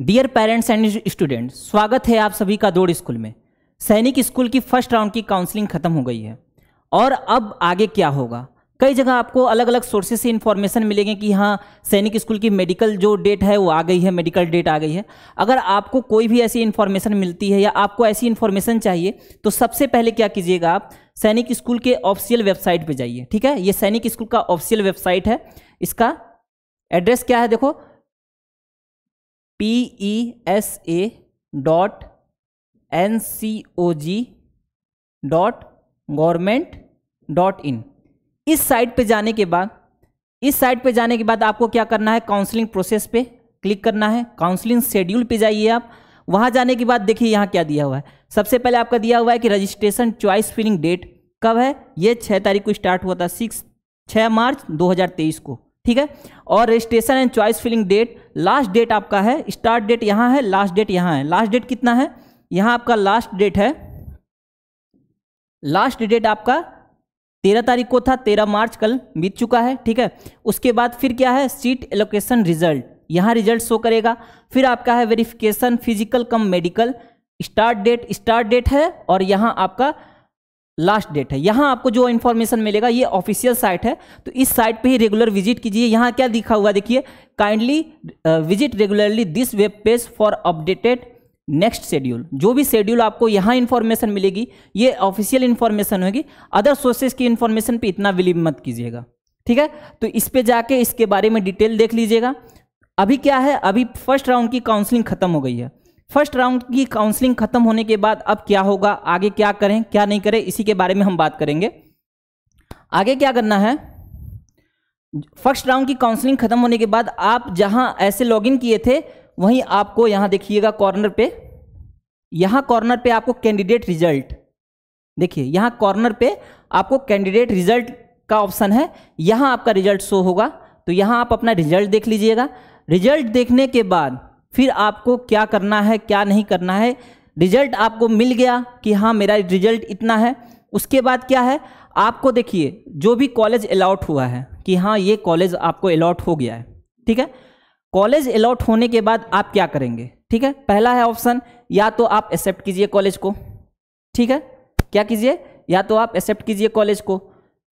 dear parents and students स्वागत है आप सभी का दौड़ स्कूल में सैनिक स्कूल की फर्स्ट राउंड की काउंसलिंग खत्म हो गई है और अब आगे क्या होगा कई जगह आपको अलग अलग सोर्सेज से इन्फॉर्मेशन मिलेंगे कि हाँ सैनिक स्कूल की मेडिकल जो डेट है वो आ गई है मेडिकल डेट आ गई है अगर आपको कोई भी ऐसी इन्फॉर्मेशन मिलती है या आपको ऐसी इन्फॉर्मेशन चाहिए तो सबसे पहले क्या कीजिएगा आप सैनिक स्कूल के ऑफिशियल वेबसाइट पर जाइए ठीक है ये सैनिक स्कूल का ऑफिशियल वेबसाइट है इसका एड्रेस क्या है देखो P E S A dot N C O G dot government dot in इस साइट पे जाने के बाद इस साइट पे जाने के बाद आपको क्या करना है काउंसलिंग प्रोसेस पे क्लिक करना है काउंसलिंग शेड्यूल पे जाइए आप वहाँ जाने के बाद देखिए यहाँ क्या दिया हुआ है सबसे पहले आपका दिया हुआ है कि रजिस्ट्रेशन चॉइस फिलिंग डेट कब है ये छः तारीख को स्टार्ट हुआ था सिक्स छः मार्च 2023 को ठीक है और registration and choice filling date last date आपका है स्टार्ट डेट यहाँ है लास्ट डेट यहाँ है लास्ट डेट कितना है यहाँ आपका लास्ट डेट है लास्ट डेट आपका तेरह तारीख को था तेरह मार्च कल बीत चुका है ठीक है उसके बाद फिर क्या है सीट एलोकेशन रिजल्ट यहाँ रिजल्ट शो करेगा फिर आपका है verification physical cum medical start date start date है और यहाँ आपका लास्ट डेट है यहाँ आपको जो इन्फॉर्मेशन मिलेगा ये ऑफिशियल साइट है तो इस साइट पे ही रेगुलर विजिट कीजिए यहाँ क्या लिखा हुआ देखिए kindly visit regularly this web page for updated next schedule जो भी शेड्यूल आपको यहाँ इन्फॉर्मेशन मिलेगी ये ऑफिशियल इन्फॉर्मेशन होगी अदर सोर्सेज की इन्फॉर्मेशन पर इतना विलीव मत कीजिएगा ठीक है तो इस पर जाके इसके बारे में डिटेल देख लीजिएगा अभी क्या है अभी फर्स्ट राउंड की काउंसलिंग खत्म हो गई है फर्स्ट राउंड की काउंसलिंग खत्म होने के बाद अब क्या होगा आगे क्या करें क्या नहीं करें इसी के बारे में हम बात करेंगे आगे क्या करना है फर्स्ट राउंड की काउंसलिंग खत्म होने के बाद आप जहां ऐसे लॉगिन किए थे वहीं आपको यहां देखिएगा कॉर्नर पे यहां कॉर्नर पे आपको कैंडिडेट रिजल्ट देखिए यहां कॉर्नर पे आपको कैंडिडेट रिजल्ट का ऑप्शन है यहां आपका रिजल्ट शो होगा तो यहां आप अपना रिजल्ट देख लीजिएगा रिजल्ट देखने के बाद फिर आपको क्या करना है क्या नहीं करना है रिजल्ट आपको मिल गया कि हाँ मेरा रिजल्ट इतना है उसके बाद क्या है आपको देखिए जो भी कॉलेज अलाउट हुआ है कि हाँ ये कॉलेज आपको अलाउट हो गया है ठीक है कॉलेज अलाउट होने के बाद आप क्या करेंगे ठीक है पहला है ऑप्शन या तो आप एक्सेप्ट कीजिए कॉलेज को ठीक है क्या कीजिए या तो आप एक्सेप्ट कीजिए कॉलेज को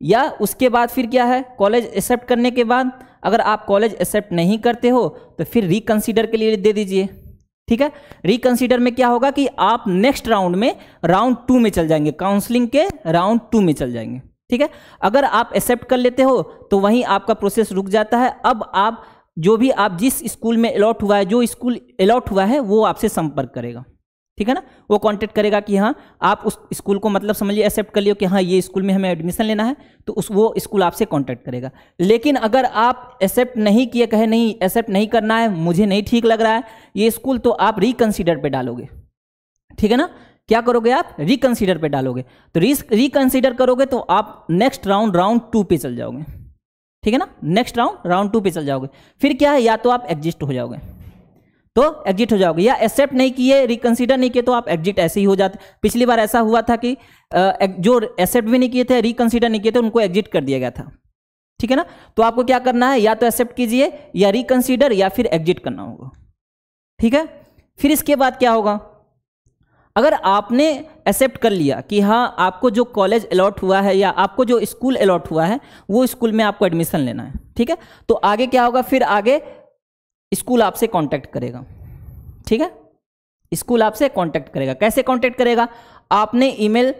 या उसके बाद फिर क्या है कॉलेज एक्सेप्ट करने के बाद अगर आप कॉलेज एक्सेप्ट नहीं करते हो तो फिर रिकन्सिडर के लिए दे दीजिए ठीक है रिकन्सिडर में क्या होगा कि आप नेक्स्ट राउंड में राउंड टू में चल जाएंगे काउंसलिंग के राउंड टू में चल जाएंगे ठीक है अगर आप एक्सेप्ट कर लेते हो तो वहीं आपका प्रोसेस रुक जाता है अब आप जो भी आप जिस स्कूल में अलॉट हुआ है जो स्कूल अलॉट हुआ है वो आपसे संपर्क करेगा ठीक है ना वो कॉन्टेक्ट करेगा कि हाँ आप उस स्कूल को मतलब समझिए एक्सेप्ट कर लियो कि हाँ ये स्कूल में हमें एडमिशन लेना है तो उस वो स्कूल आपसे कॉन्टेक्ट करेगा लेकिन अगर आप एक्सेप्ट नहीं किए कहे नहीं एक्सेप्ट नहीं करना है मुझे नहीं ठीक लग रहा है ये स्कूल तो आप रिकन्सिडर पर डालोगे ठीक है ना क्या करोगे आप रिकन्सिडर पे डालोगे तो रिकन्सिडर करोगे तो आप नेक्स्ट राउंड राउंड टू पे चल जाओगे ठीक है ना नेक्स्ट राउंड राउंड टू पे चल जाओगे फिर क्या है या तो आप एग्जिस्ट हो जाओगे तो एग्जिट हो जाओगे या एक्सेप्ट नहीं किए रिकंसिडर नहीं किए तो आप एग्जिट ऐसे ही हो जाते पिछली बार ऐसा हुआ था कि जो एक्सेप्ट भी नहीं किए थे रिकंसिडर नहीं किए थे उनको एग्जिट कर दिया गया था ठीक है ना तो आपको क्या करना है या तो एक्सेप्ट कीजिए या रिकंसिडर या फिर एग्जिट करना होगा ठीक है फिर इसके बाद क्या होगा अगर आपने एक्सेप्ट कर लिया कि हाँ आपको जो कॉलेज अलॉट हुआ है या आपको जो स्कूल अलॉट हुआ है वो स्कूल में आपको एडमिशन लेना है ठीक है तो आगे क्या होगा फिर आगे स्कूल आपसे कांटेक्ट करेगा ठीक है स्कूल आपसे कांटेक्ट करेगा कैसे कांटेक्ट करेगा आपने ईमेल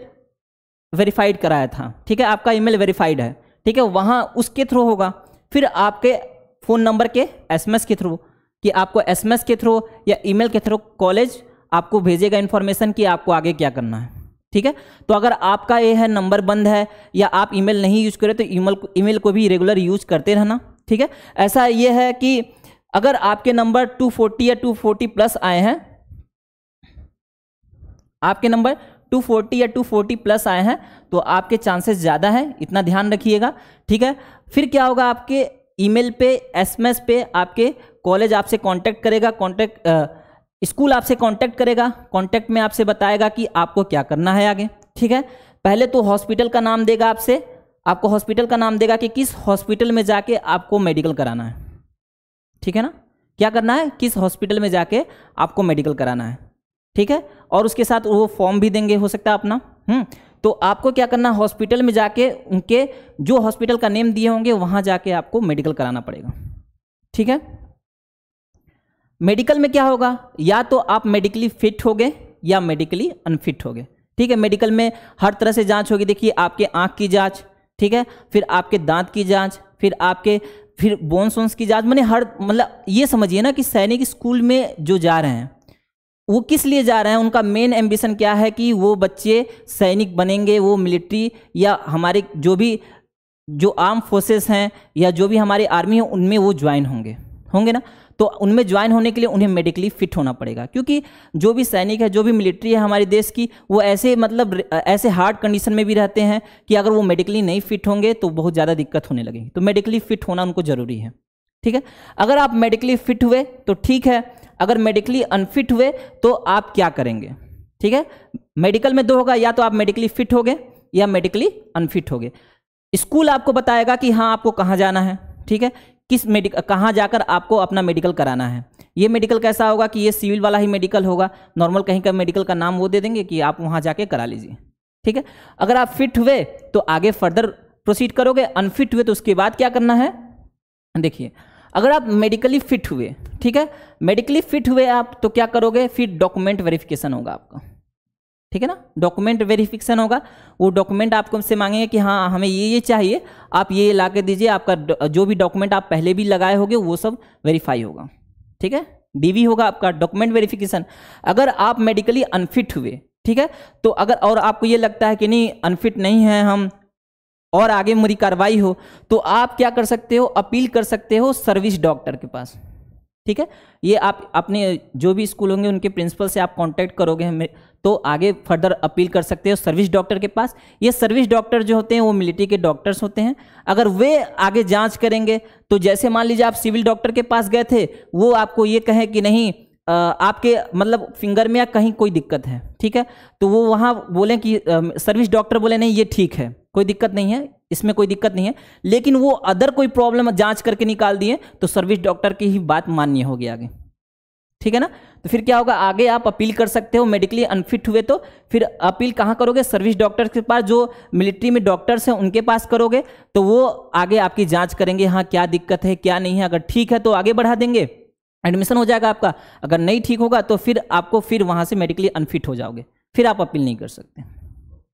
वेरीफाइड कराया था ठीक है आपका ईमेल वेरीफाइड है ठीक है वहाँ उसके थ्रू होगा फिर आपके फ़ोन नंबर के एसएमएस के थ्रू कि आपको एसएमएस के थ्रू या ईमेल के थ्रू कॉलेज आपको भेजेगा इन्फॉर्मेशन कि आपको आगे क्या करना है ठीक है तो अगर आपका ये है नंबर बंद है या आप ईमेल नहीं यूज़ करें तो ईमेल ईमेल को भी रेगुलर यूज़ करते रहना ठीक है ऐसा ये है कि अगर आपके नंबर 240 या 240 प्लस आए हैं आपके नंबर 240 या 240 प्लस आए हैं तो आपके चांसेस ज़्यादा हैं इतना ध्यान रखिएगा ठीक है फिर क्या होगा आपके ईमेल पे एसएमएस पे आपके कॉलेज आपसे कांटेक्ट करेगा कांटेक्ट स्कूल आपसे कांटेक्ट करेगा कांटेक्ट में आपसे बताएगा कि आपको क्या करना है आगे ठीक है पहले तो हॉस्पिटल का नाम देगा आपसे आपको हॉस्पिटल का नाम देगा कि किस हॉस्पिटल में जाके आपको मेडिकल कराना है ठीक है ना क्या करना है किस हॉस्पिटल में जाके आपको मेडिकल कराना है ठीक है और उसके साथ वो फॉर्म भी देंगे हो सकता है अपना हम्म तो आपको क्या करना हॉस्पिटल में जाके उनके जो हॉस्पिटल का नेम दिए होंगे वहां जाके आपको मेडिकल कराना पड़ेगा ठीक है मेडिकल में क्या होगा या तो आप मेडिकली फिट हो गए या मेडिकली अनफिट हो गए ठीक है मेडिकल में हर तरह से जांच होगी देखिए आपके आंख की जांच ठीक है फिर आपके दांत की जांच फिर आपके फिर बोन्स वोन्स की जांच मैंने हर मतलब ये समझिए ना कि सैनिक स्कूल में जो जा रहे हैं वो किस लिए जा रहे हैं उनका मेन एम्बिशन क्या है कि वो बच्चे सैनिक बनेंगे वो मिलिट्री या हमारे जो भी जो आर्म फोर्सेस हैं या जो भी हमारी आर्मी है उनमें वो ज्वाइन होंगे होंगे ना तो उनमें ज्वाइन होने के लिए उन्हें मेडिकली फिट होना पड़ेगा क्योंकि जो भी सैनिक है जो भी मिलिट्री है हमारे देश की वो ऐसे मतलब ऐसे हार्ड कंडीशन में भी रहते हैं कि अगर वो मेडिकली नहीं फिट होंगे तो बहुत ज़्यादा दिक्कत होने लगेगी तो मेडिकली फिट होना उनको ज़रूरी है ठीक है अगर आप मेडिकली फिट हुए तो ठीक है अगर मेडिकली अनफिट हुए तो आप क्या करेंगे ठीक है मेडिकल में दो होगा या तो आप मेडिकली फिट हो गए या मेडिकली अनफिट हो गए स्कूल आपको बताएगा कि हाँ आपको कहाँ जाना है ठीक है किस मेडिकल कहाँ जाकर आपको अपना मेडिकल कराना है ये मेडिकल कैसा होगा कि ये सिविल वाला ही मेडिकल होगा नॉर्मल कहीं का मेडिकल का नाम वो दे देंगे कि आप वहाँ जाके करा लीजिए ठीक है अगर आप फिट हुए तो आगे फर्दर प्रोसीड करोगे अनफिट हुए तो उसके बाद क्या करना है देखिए अगर आप मेडिकली फिट हुए ठीक है मेडिकली फिट हुए आप तो क्या करोगे फिर डॉक्यूमेंट वेरिफिकेशन होगा आपका ठीक है ना डॉक्यूमेंट वेरिफिकेशन होगा वो डॉक्यूमेंट आपको हमसे मांगेंगे कि हाँ हमें ये ये चाहिए आप ये ला के दीजिए आपका जो भी डॉक्यूमेंट आप पहले भी लगाए होंगे वो सब वेरीफाई होगा ठीक है डीवी होगा आपका डॉक्यूमेंट वेरिफिकेशन अगर आप मेडिकली अनफिट हुए ठीक है तो अगर और आपको ये लगता है कि नहीं अनफिट नहीं है हम और आगे मेरी कार्रवाई हो तो आप क्या कर सकते हो अपील कर सकते हो सर्विस डॉक्टर के पास ठीक है ये आप अपने जो भी स्कूल होंगे उनके प्रिंसिपल से आप कांटेक्ट करोगे हमें तो आगे फर्दर अपील कर सकते हो सर्विस डॉक्टर के पास ये सर्विस डॉक्टर जो होते हैं वो मिलिट्री के डॉक्टर्स होते हैं अगर वे आगे जांच करेंगे तो जैसे मान लीजिए आप सिविल डॉक्टर के पास गए थे वो आपको ये कहें कि नहीं आपके मतलब फिंगर में या कहीं कोई दिक्कत है ठीक है तो वो वहाँ बोलें कि सर्विस डॉक्टर बोले नहीं ये ठीक है कोई दिक्कत नहीं है इसमें कोई दिक्कत नहीं है लेकिन वो अदर कोई प्रॉब्लम जांच करके निकाल दिए तो सर्विस डॉक्टर की ही बात मान्य होगी आगे ठीक है ना तो फिर क्या होगा आगे आप अपील कर सकते हो मेडिकली अनफिट हुए तो फिर अपील कहाँ करोगे सर्विस डॉक्टर के पास जो मिलिट्री में डॉक्टर्स हैं उनके पास करोगे तो वो आगे आपकी जांच करेंगे हाँ क्या दिक्कत है क्या नहीं है अगर ठीक है तो आगे बढ़ा देंगे एडमिशन हो जाएगा आपका अगर नहीं ठीक होगा तो फिर आपको फिर वहाँ से मेडिकली अनफिट हो जाओगे फिर आप अपील नहीं कर सकते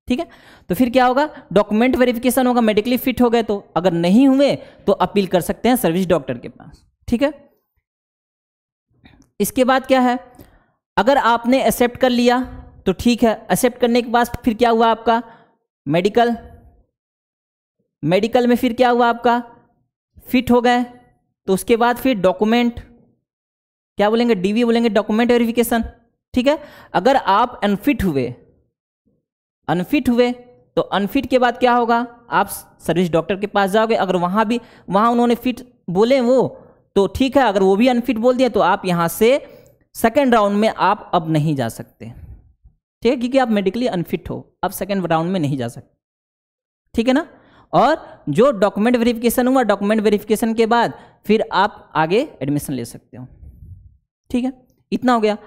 ठीक है तो फिर क्या होगा डॉक्यूमेंट वेरिफिकेशन होगा मेडिकली फिट हो गए तो अगर नहीं हुए तो अपील कर सकते हैं सर्विस डॉक्टर के पास ठीक है इसके बाद क्या है अगर आपने एक्सेप्ट कर लिया तो ठीक है एक्सेप्ट करने के बाद फिर क्या हुआ आपका मेडिकल मेडिकल में फिर क्या हुआ आपका फिट हो गए तो उसके बाद फिर डॉक्यूमेंट क्या बोलेंगे डीवी बोलेंगे डॉक्यूमेंट वेरिफिकेशन ठीक है अगर आप अनफिट हुए अनफिट हुए तो अनफिट के बाद क्या होगा आप सर्विस डॉक्टर के पास जाओगे अगर वहां भी वहां उन्होंने फिट बोले वो तो ठीक है अगर वो भी अनफिट बोल दिया तो आप यहां से सेकेंड राउंड में आप अब नहीं जा सकते ठीक है क्योंकि आप मेडिकली अनफिट हो आप सेकेंड राउंड में नहीं जा सकते ठीक है ना और जो डॉक्यूमेंट वेरिफिकेशन हुआ डॉक्यूमेंट वेरिफिकेशन के बाद फिर आप आगे एडमिशन ले सकते हो ठीक है इतना हो गया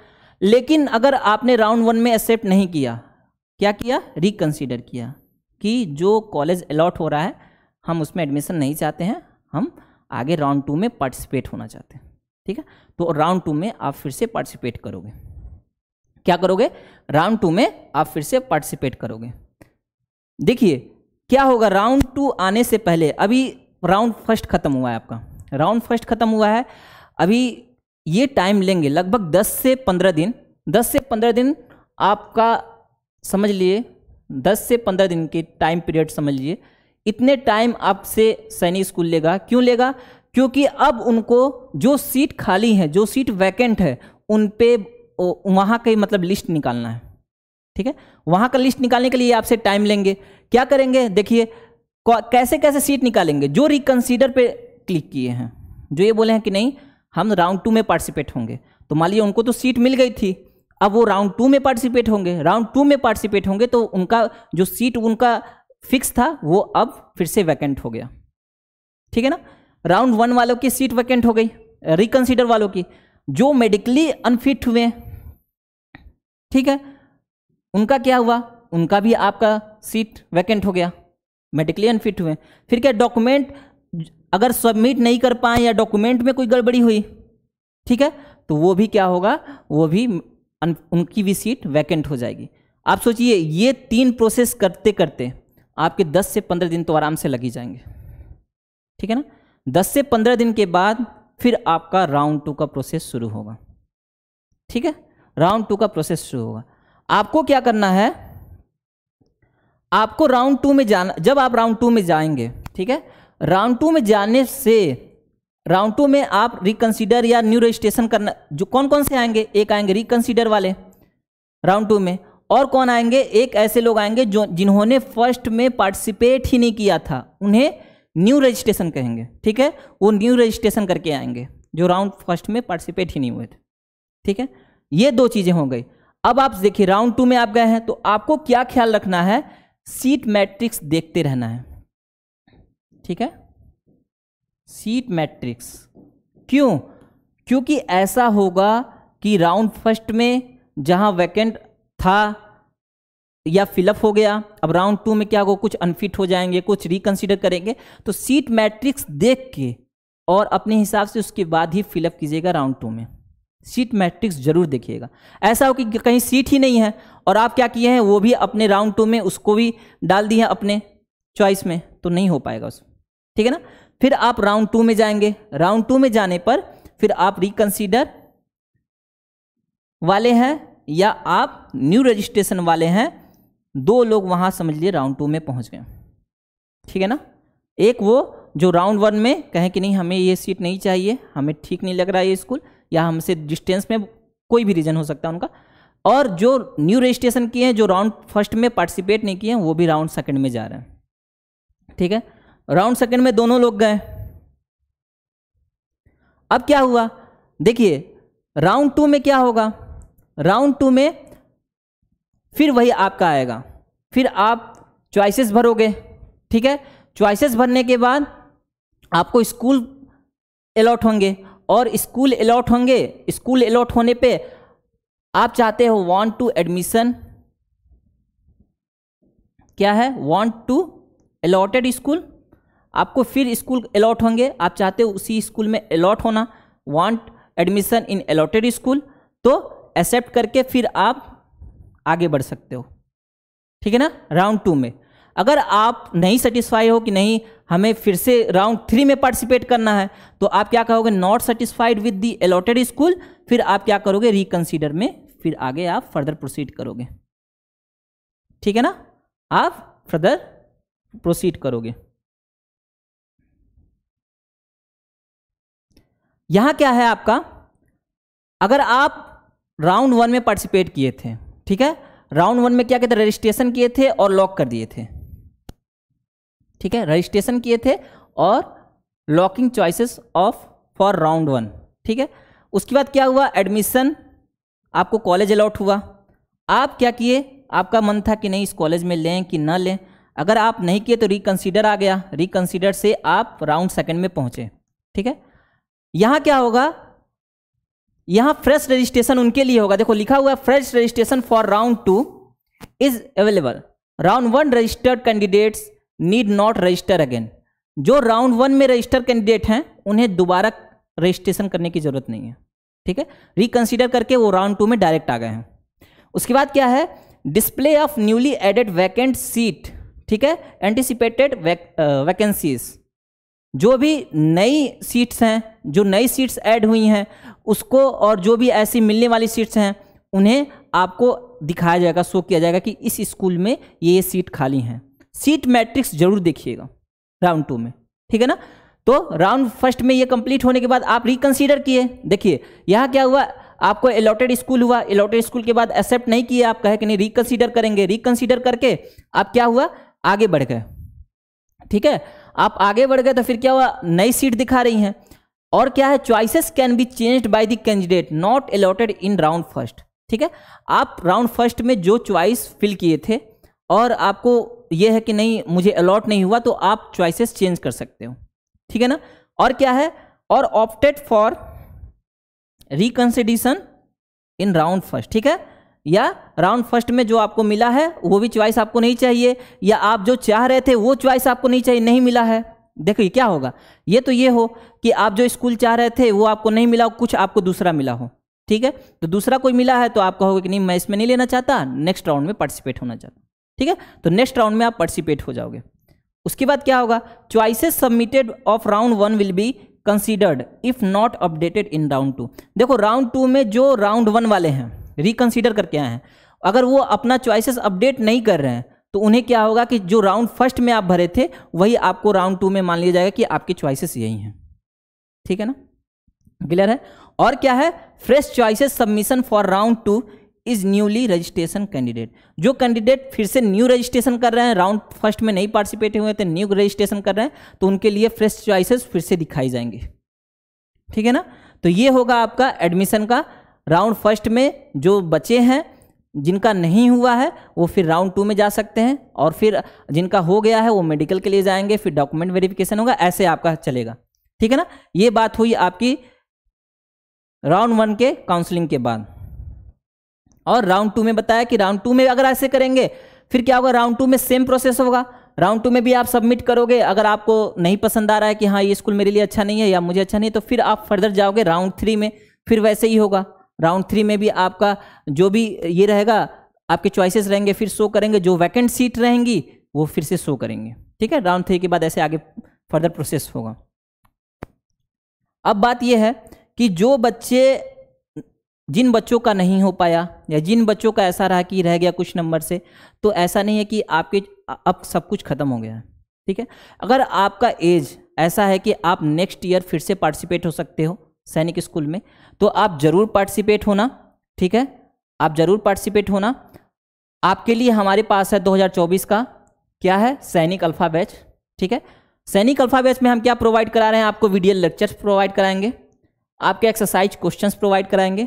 लेकिन अगर आपने राउंड वन में एक्सेप्ट नहीं किया क्या किया रिकंसीडर किया कि जो कॉलेज अलॉट हो रहा है हम उसमें एडमिशन नहीं चाहते हैं हम आगे राउंड टू में पार्टिसिपेट होना चाहते हैं ठीक है तो राउंड टू में आप फिर से पार्टिसिपेट करोगे क्या करोगे राउंड टू में आप फिर से पार्टिसिपेट करोगे देखिए क्या होगा राउंड टू आने से पहले अभी राउंड फर्स्ट खत्म हुआ है आपका राउंड फर्स्ट खत्म हुआ है अभी ये टाइम लेंगे लगभग 10 से 15 दिन 10 से 15 दिन आपका समझ लिए 10 से 15 दिन के टाइम पीरियड समझ लिए इतने टाइम आपसे सैनिक स्कूल लेगा क्यों लेगा क्योंकि अब उनको जो सीट खाली है जो सीट वैकेंट है उन पे वहाँ का मतलब लिस्ट निकालना है ठीक है वहाँ का लिस्ट निकालने के लिए आपसे टाइम लेंगे क्या करेंगे देखिए कैसे कैसे सीट निकालेंगे जो रिकन्सिडर पे क्लिक किए हैं जो ये बोले हैं कि नहीं हम राउंड टू में पार्टिसिपेट होंगे तो मान लीजिए उनको तो सीट मिल गई थी अब वो राउंड टू में पार्टिसिपेट होंगे राउंड टू में पार्टिसिपेट होंगे तो उनका जो सीट उनका फिक्स था वो अब फिर से वैकेंट हो गया ठीक है ना राउंड वन वालों की सीट वैकेंट हो गई रिकंसीडर वालों की जो मेडिकली अनफिट हुए ठीक है उनका क्या हुआ उनका भी आपका सीट वैकेंट हो गया मेडिकली अनफिट हुए फिर क्या डॉक्यूमेंट अगर सबमिट नहीं कर पाए या डॉक्यूमेंट में कोई गड़बड़ी हुई ठीक है तो वो भी क्या होगा वो भी उनकी भी सीट वैकेंट हो जाएगी आप सोचिए ये तीन प्रोसेस करते करते आपके 10 से 15 दिन तो आराम से लग ही जाएंगे ठीक है ना 10 से 15 दिन के बाद फिर आपका राउंड टू का प्रोसेस शुरू होगा ठीक है राउंड टू का प्रोसेस शुरू होगा आपको क्या करना है आपको राउंड टू में जाना जब आप राउंड टू में जाएंगे ठीक है राउंड टू में जाने से राउंड टू में आप रिकंसीडर या न्यू रजिस्ट्रेशन करना जो कौन कौन से आएंगे एक आएंगे रिकंसीडर वाले राउंड टू में और कौन आएंगे एक ऐसे लोग आएंगे जो जिन्होंने फर्स्ट में पार्टिसिपेट ही नहीं किया था उन्हें न्यू रजिस्ट्रेशन कहेंगे ठीक है वो न्यू रजिस्ट्रेशन करके आएंगे जो राउंड फर्स्ट में पार्टिसिपेट ही नहीं हुए थे ठीक है ये दो चीज़ें हो गई अब आप देखिए राउंड टू में आप गए हैं तो आपको क्या ख्याल रखना है सीट मैट्रिक्स देखते रहना है ठीक है सीट मैट्रिक्स क्यों क्योंकि ऐसा होगा कि राउंड फर्स्ट में जहां वैकेंट था या फिलअप हो गया अब राउंड टू में क्या होगा कुछ अनफिट हो जाएंगे कुछ रिकन्सिडर करेंगे तो सीट मैट्रिक्स देख के और अपने हिसाब से उसके बाद ही फिलअप कीजिएगा राउंड टू में सीट मैट्रिक्स जरूर देखिएगा ऐसा हो कि कहीं सीट ही नहीं है और आप क्या किए हैं वो भी अपने राउंड टू में उसको भी डाल दिए अपने चॉइस में तो नहीं हो पाएगा उसमें ठीक है ना फिर आप राउंड टू में जाएंगे राउंड टू में जाने पर फिर आप रिकन्सिडर वाले हैं या आप न्यू रजिस्ट्रेशन वाले हैं दो लोग वहाँ लिए राउंड टू में पहुँच गए ठीक है ना एक वो जो राउंड वन में कहें कि नहीं हमें ये सीट नहीं चाहिए हमें ठीक नहीं लग रहा है ये स्कूल या हमसे डिस्टेंस में कोई भी रीज़न हो सकता है उनका और जो न्यू रजिस्ट्रेशन किए हैं जो राउंड फर्स्ट में पार्टिसिपेट नहीं किए हैं वो भी राउंड सेकंड में जा रहे हैं ठीक है राउंड सेकंड में दोनों लोग गए अब क्या हुआ देखिए राउंड टू में क्या होगा राउंड टू में फिर वही आपका आएगा फिर आप चॉइसेस भरोगे ठीक है चॉइसेस भरने के बाद आपको स्कूल अलॉट होंगे और स्कूल अलॉट होंगे स्कूल अलॉट होने पे आप चाहते हो वांट टू एडमिशन क्या है वांट टू अलॉटेड स्कूल आपको फिर स्कूल अलॉट होंगे आप चाहते हो उसी स्कूल में अलॉट होना want admission in allotted school तो एक्सेप्ट करके फिर आप आगे बढ़ सकते हो ठीक है ना राउंड टू में अगर आप नहीं सेटिस्फाई हो कि नहीं हमें फिर से राउंड थ्री में पार्टिसिपेट करना है तो आप क्या कहोगे not satisfied with the allotted school फिर आप क्या करोगे रिकन्सिडर में फिर आगे आप फर्दर प्रोसीड करोगे ठीक है ना आप फर्दर प्रोसीड करोगे यहां क्या है आपका अगर आप राउंड वन में पार्टिसिपेट किए थे ठीक है राउंड वन में क्या कहते रजिस्ट्रेशन किए थे और लॉक कर दिए थे ठीक है रजिस्ट्रेशन किए थे और locking choices of for round one ठीक है उसके बाद क्या हुआ एडमिशन आपको कॉलेज अलाउट हुआ आप क्या किए आपका मन था कि नहीं इस कॉलेज में लें कि ना लें अगर आप नहीं किए तो रिकन्सिडर आ गया रिकन्सिडर से आप राउंड सेकंड में पहुंचे ठीक है यहाँ क्या होगा यहां फ्रेश रजिस्ट्रेशन उनके लिए होगा देखो लिखा हुआ fresh registration for round two is available round one registered candidates need not register again जो राउंड वन में रजिस्टर कैंडिडेट हैं उन्हें दोबारा रजिस्ट्रेशन करने की जरूरत नहीं है ठीक है रिकंसिडर करके वो राउंड टू में डायरेक्ट आ गए हैं उसके बाद क्या है display of newly added vacant seat ठीक है एंटिसिपेटेड वैकेंसीज जो भी नई सीट्स हैं जो नई सीट्स ऐड हुई हैं उसको और जो भी ऐसी मिलने वाली सीट्स हैं उन्हें आपको दिखाया जाएगा शो किया जाएगा कि इस स्कूल में ये ये सीट खाली हैं सीट मैट्रिक्स जरूर देखिएगा राउंड टू में ठीक है ना तो राउंड फर्स्ट में ये कंप्लीट होने के बाद आप रिकन्सिडर किए देखिए यहाँ क्या हुआ आपको अलॉटेड स्कूल हुआ अलॉटेड स्कूल के बाद एक्सेप्ट नहीं किए आप कहे कि नहीं रिकन्सिडर करेंगे रिकन्सिडर करके आप क्या हुआ आगे बढ़ गए ठीक है आप आगे बढ़ गए तो फिर क्या हुआ नई सीट दिखा रही हैं और क्या है choices can be changed by the candidate not allotted in round first ठीक है आप राउंड फर्स्ट में जो चॉइस फिल किए थे और आपको यह है कि नहीं मुझे अलॉट नहीं हुआ तो आप चॉइसेस चेंज कर सकते हो ठीक है ना और क्या है और opted for reconsideration in round first ठीक है या राउंड फर्स्ट में जो आपको मिला है वो भी च्वाइस आपको नहीं चाहिए या आप जो चाह रहे थे वो च्वाइस आपको नहीं चाहिए नहीं मिला है देखो ये क्या होगा ये तो ये हो कि आप जो स्कूल चाह रहे थे वो आपको नहीं मिला कुछ आपको दूसरा मिला हो ठीक है तो दूसरा कोई मिला है तो आप कहोगे कि नहीं मैं इसमें नहीं लेना चाहता नेक्स्ट राउंड में पार्टिसिपेट होना चाहता ठीक है तो नेक्स्ट राउंड में आप पार्टिसिपेट हो जाओगे उसके बाद क्या होगा choices submitted of round one will be considered if not updated in round two देखो राउंड टू में जो राउंड वन वाले हैं रिकंसिडर करके आए हैं अगर वो अपना च्वाइसेस अपडेट नहीं कर रहे हैं तो उन्हें क्या होगा कि जो राउंड फर्स्ट में आप भरे थे वही आपको राउंड टू में मान लिया जाएगा कि आपकी च्वाइसेस यही हैं ठीक है ना क्लियर है और क्या है fresh choices submission for round two is newly registration candidate जो कैंडिडेट फिर से न्यू रजिस्ट्रेशन कर रहे हैं राउंड फर्स्ट में नहीं पार्टिसिपेट हुए थे न्यू रजिस्ट्रेशन कर रहे हैं तो उनके लिए फ्रेश चॉइसेस फिर से दिखाई जाएंगे ठीक है ना तो ये होगा आपका एडमिशन का राउंड फर्स्ट में जो बचे हैं जिनका नहीं हुआ है वो फिर राउंड टू में जा सकते हैं और फिर जिनका हो गया है वो मेडिकल के लिए जाएंगे फिर डॉक्यूमेंट वेरिफिकेशन होगा ऐसे आपका चलेगा ठीक है ना ये बात हुई आपकी राउंड वन के काउंसलिंग के बाद और राउंड टू में बताया कि राउंड टू में अगर ऐसे करेंगे फिर क्या होगा राउंड टू में सेम प्रोसेस होगा राउंड टू में भी आप सबमिट करोगे अगर आपको नहीं पसंद आ रहा है कि हाँ ये स्कूल मेरे लिए अच्छा नहीं है या मुझे अच्छा नहीं है तो फिर आप फर्दर जाओगे राउंड थ्री में फिर वैसे ही होगा राउंड थ्री में भी आपका जो भी ये रहेगा आपके चॉइसेस रहेंगे फिर शो करेंगे जो वैकेंट सीट रहेंगी वो फिर से शो करेंगे ठीक है राउंड थ्री के बाद ऐसे आगे फर्दर प्रोसेस होगा अब बात यह है कि जो बच्चे जिन बच्चों का नहीं हो पाया या जिन बच्चों का ऐसा रहा कि रह गया कुछ नंबर से तो ऐसा नहीं है कि आपके अब सब कुछ ख़त्म हो गया है ठीक है अगर आपका एज ऐसा है कि आप नेक्स्ट ईयर फिर से पार्टिसिपेट हो सकते हो सैनिक स्कूल में तो आप ज़रूर पार्टिसिपेट होना ठीक है आप ज़रूर पार्टिसिपेट होना आपके लिए हमारे पास है 2024 का क्या है सैनिक अल्फ़ा बैच ठीक है सैनिक अल्फ़ा बैच में हम क्या प्रोवाइड करा रहे हैं आपको वीडियो लेक्चर्स प्रोवाइड कराएंगे आपके एक्सरसाइज क्वेश्चंस प्रोवाइड कराएंगे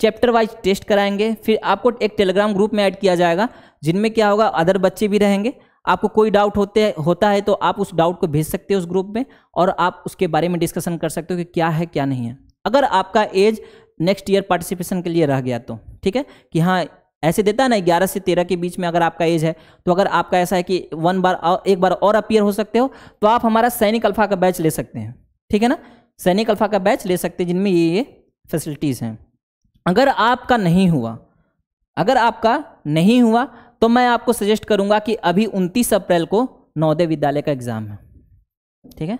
चैप्टर वाइज टेस्ट कराएंगे फिर आपको एक टेलीग्राम ग्रुप में ऐड किया जाएगा जिनमें क्या होगा अदर बच्चे भी रहेंगे आपको कोई डाउट होते होता है तो आप उस डाउट को भेज सकते हो उस ग्रुप में और आप उसके बारे में डिस्कशन कर सकते हो कि क्या है क्या नहीं है अगर आपका एज नेक्स्ट ईयर पार्टिसिपेशन के लिए रह गया तो ठीक है कि हाँ ऐसे देता है ना ग्यारह से तेरह के बीच में अगर आपका एज है तो अगर आपका ऐसा है कि वन बार और एक बार और अपियर हो सकते हो तो आप हमारा सैनिक अल्फा का बैच ले सकते हैं ठीक है ना सैनिक अल्फा का बैच ले सकते हैं जिनमें ये ये फैसिलिटीज़ हैं अगर आपका नहीं हुआ अगर आपका नहीं हुआ तो मैं आपको सजेस्ट करूंगा कि अभी उनतीस अप्रैल को नवोदय विद्यालय का एग्जाम है ठीक है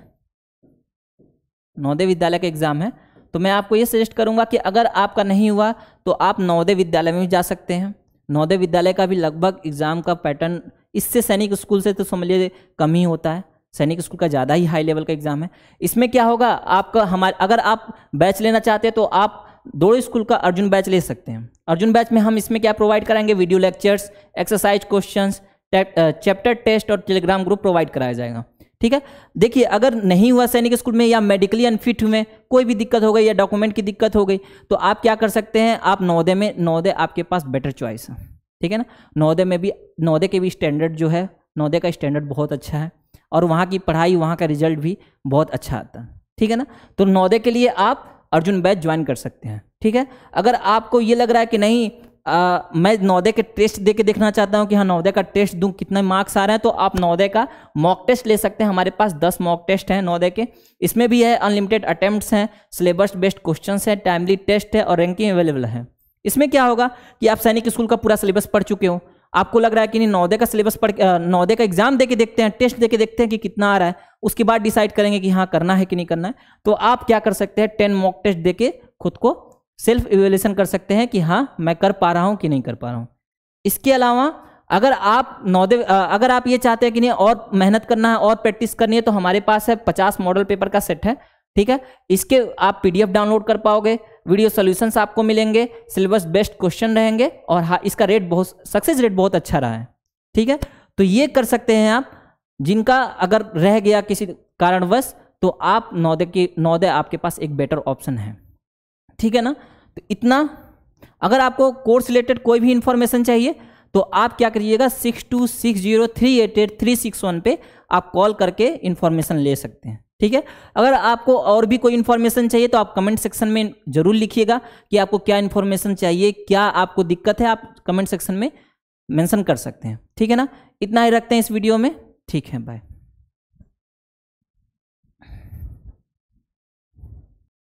नवोदय विद्यालय का एग्जाम है तो मैं आपको ये सजेस्ट करूंगा कि अगर आपका नहीं हुआ तो आप नवोदय विद्यालय में भी जा सकते हैं नवोदय विद्यालय का भी लगभग एग्जाम का पैटर्न इससे सैनिक स्कूल से तो समझिए कम ही होता है सैनिक स्कूल का ज़्यादा ही हाई लेवल का एग्जाम है इसमें क्या होगा आपका हमारे अगर आप बैच लेना चाहते हैं तो आप दो स्कूल का अर्जुन बैच ले सकते हैं अर्जुन बैच में हम इसमें क्या प्रोवाइड कराएंगे video lectures exercise question chapter test और टेलीग्राम ग्रुप प्रोवाइड कराया जाएगा ठीक है देखिए अगर नहीं हुआ सैनिक स्कूल में या मेडिकली अनफिट हुए कोई भी दिक्कत हो गई या डॉक्यूमेंट की दिक्कत हो गई तो आप क्या कर सकते हैं आप नौदे में नौदे आपके पास बेटर चॉइस है ठीक है ना नौदे में भी नौदे के भी स्टैंडर्ड जो है नौदे का स्टैंडर्ड बहुत अच्छा है और वहाँ की पढ़ाई वहाँ का रिजल्ट भी बहुत अच्छा आता है ठीक है ना तो नौदे के लिए आप अर्जुन बैच ज्वाइन कर सकते हैं ठीक है अगर आपको ये लग रहा है कि नहीं आ, मैं नौदे के टेस्ट दे के देखना चाहता हूँ कि हाँ नौदे का टेस्ट दूँ कितने मार्क्स आ रहे हैं तो आप नौदे का मॉक टेस्ट ले सकते हैं हमारे पास दस मॉक टेस्ट हैं नौदे के इसमें भी है अनलिमिटेड अटैम्प्ट हैं सिलेबस बेस्ड क्वेश्चन हैं टाइमली टेस्ट है और रैंकिंग अवेलेबल है इसमें क्या होगा कि आप सैनिक स्कूल का पूरा सिलेबस पढ़ चुके हो आपको लग रहा है कि नहीं नौदे का सिलेबस पढ़ नौदे का एग्जाम दे के देखते हैं टेस्ट दे के देखते हैं कि कितना आ रहा है उसके बाद डिसाइड करेंगे कि हाँ करना है कि नहीं करना है तो आप क्या कर सकते हैं टेन मॉक टेस्ट दे के खुद को सेल्फ इवेल्यूशन कर सकते हैं कि हाँ मैं कर पा रहा हूँ कि नहीं कर पा रहा हूँ इसके अलावा अगर आप नौदे अगर आप ये चाहते हैं कि नहीं और मेहनत करना है और प्रैक्टिस करनी है तो हमारे पास है पचास मॉडल पेपर का सेट है ठीक है इसके आप पी डाउनलोड कर पाओगे वीडियो सोल्यूशंस आपको मिलेंगे सिलेबस बेस्ट क्वेश्चन रहेंगे और हाँ इसका रेट बहुत सक्सेस रेट बहुत अच्छा रहा है ठीक है तो ये कर सकते हैं आप जिनका अगर रह गया किसी कारणवश तो आप नौदे की नौदे आपके पास एक बेटर ऑप्शन है ठीक है ना तो इतना अगर आपको कोर्स रिलेटेड कोई भी इन्फॉर्मेशन चाहिए तो आप क्या करिएगा six two six zero three eight eight three six one पे आप कॉल करके इन्फॉर्मेशन ले सकते हैं ठीक है अगर आपको और भी कोई इन्फॉर्मेशन चाहिए तो आप कमेंट सेक्शन में जरूर लिखिएगा कि आपको क्या इन्फॉर्मेशन चाहिए क्या आपको दिक्कत है आप कमेंट सेक्शन में मेंशन कर सकते हैं ठीक है ना इतना ही रखते हैं इस वीडियो में ठीक है बाय